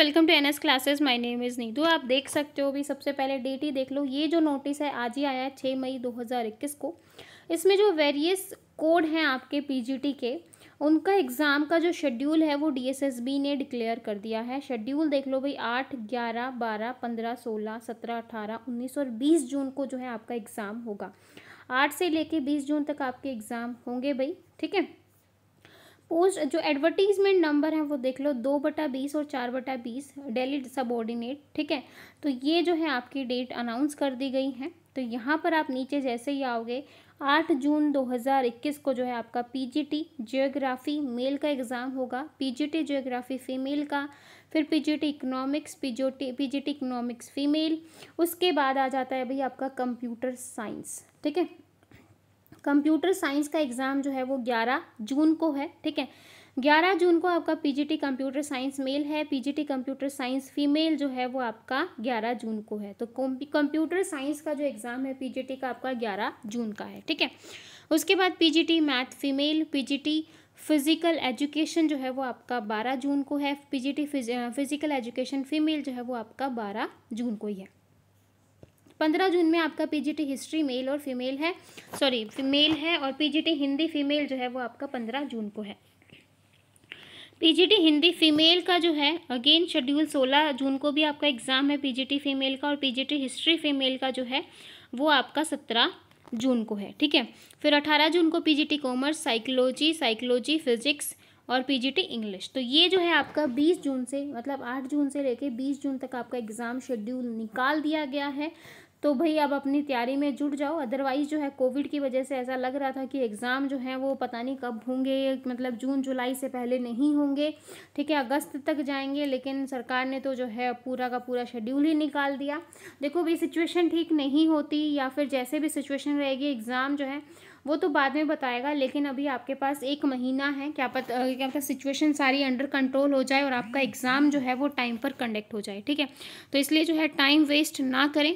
welcome to N S classes my name is Neetu आप देख सकते हो भी सबसे पहले डेट ही देख लो ये जो नोटिस है आज ही आया है छः मई 2021 को इसमें जो वेरियस कोड हैं आपके पीजीटी के उनका एग्ज़ाम का जो शेड्यूल है वो डीएसएसबी ने डिक्लेयर कर दिया है शेड्यूल देख लो भाई आठ ग्यारह बारह पंद्रह सोलह सत्रह अठारह उन्नीस और बीस जून को जो है आपका एग्ज़ाम होगा आठ से लेके बीस जून तक आपके एग्ज़ाम होंगे भाई ठीक है पोस्ट जो एडवर्टीजमेंट नंबर है वो देख लो दो बटा बीस और चार बटा बीस डेली सबॉर्डिनेट ठीक है तो ये जो है आपकी डेट अनाउंस कर दी गई है तो यहाँ पर आप नीचे जैसे ही आओगे आठ जून 2021 को जो है आपका पीजीटी जियोग्राफी मेल का एग्ज़ाम होगा पीजीटी जियोग्राफी फ़ीमेल का फिर PGT economics PGT PGT economics female उसके बाद आ जाता है भाई आपका कंप्यूटर साइंस ठीक है कंप्यूटर साइंस का एग्ज़ाम जो है वो ग्यारह जून को है ठीक है ग्यारह जून को आपका पीजीटी कंप्यूटर साइंस मेल है पीजीटी कंप्यूटर साइंस फीमेल जो है वो आपका ग्यारह जून को है तो कंप्यूटर साइंस का जो एग्ज़ाम है पीजीटी का आपका ग्यारह जून का है ठीक है उसके बाद PGT math female PGT physical education जो है वो आपका बारह जून को है पीजीटी फिज़िकल एजुकेशन फीमेल जो है वो आपका बारह जून को ही है पंद्रह जून में आपका पीजीटी हिस्ट्री मेल और फीमेल है सॉरी फीमेल है और पीजीटी हिंदी फीमेल जो है वो आपका पंद्रह जून को है पीजीटी हिंदी फीमेल का जो है अगेन शेड्यूल सोलह जून को भी आपका एग्ज़ाम है पीजीटी फीमेल का और पीजीटी हिस्ट्री फीमेल का जो है वो आपका सत्रह जून को है ठीक है फिर अठारह जून को PGT commerce psychology psychology physics और पीजीटी इंग्लिश तो ये जो है आपका बीस जून से मतलब आठ जून से लेके बीस जून तक आपका एग्ज़ाम शेड्यूल निकाल दिया गया है तो भाई आप अपनी तैयारी में जुट जाओ अदरवाइज़ जो है कोविड की वजह से ऐसा लग रहा था कि एग्ज़ाम जो है वो पता नहीं कब होंगे मतलब जून जुलाई से पहले नहीं होंगे ठीक है अगस्त तक जाएंगे लेकिन सरकार ने तो जो है पूरा का पूरा शेड्यूल ही निकाल दिया देखो भाई सिचुएशन ठीक नहीं होती या फिर जैसे भी सिचुएशन रहेगी एग्ज़ाम जो है वो तो बाद में बताएगा लेकिन अभी आपके पास एक महीना है क्या पता क्या पता सिचुएशन सारी अंडर कंट्रोल हो जाए और आपका एग्ज़ाम जो है वो टाइम पर कंडक्ट हो जाए ठीक है तो इसलिए जो है टाइम वेस्ट ना करें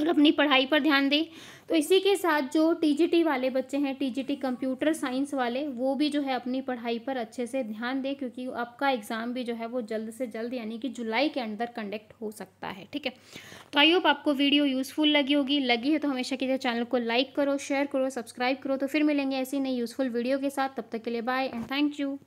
और अपनी पढ़ाई पर ध्यान दें तो इसी के साथ जो टीजीटी वाले बच्चे हैं टीजीटी कंप्यूटर साइंस वाले वो भी जो है अपनी पढ़ाई पर अच्छे से ध्यान दें क्योंकि आपका एग्ज़ाम भी जो है वो जल्द से जल्द यानी कि जुलाई के अंदर कंडक्ट हो सकता है ठीक है तो आई होप आपको वीडियो यूज़फुल लगी होगी लगी है तो हमेशा की चैनल को लाइक करो शेयर करो सब्सक्राइब करो तो फिर मिलेंगे ऐसी नई यूज़फुल वीडियो के साथ तब तक के लिए बाय एंड थैंक यू